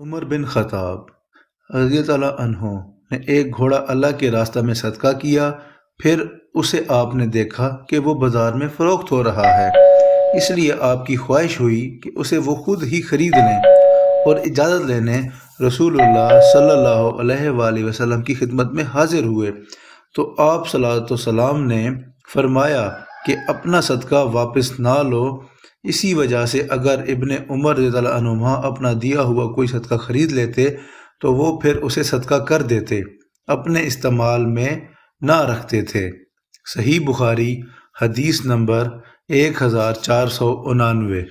उमर बिन ख़ताब अनहो ने एक घोड़ा अल्लाह के रास्ता में सदका किया फिर उसे आपने देखा कि वो बाज़ार में फ़रोख्त हो रहा है इसलिए आपकी ख्वाहिश हुई कि उसे वो खुद ही ख़रीद लें और इजाज़त लेने रसूलुल्लाह सल्लल्लाहु अलैहि वसल्लम की खिदमत में हाजिर हुए तो आप सलाम ने फरमाया कि अपना सदका वापस ना लो इसी वजह से अगर इबन उमर रज़ानुमा अपना दिया हुआ कोई सदका ख़रीद लेते तो वो फिर उसे सदका कर देते अपने इस्तेमाल में ना रखते थे सही बुखारी हदीस नंबर एक हज़ार चार सौ उनानवे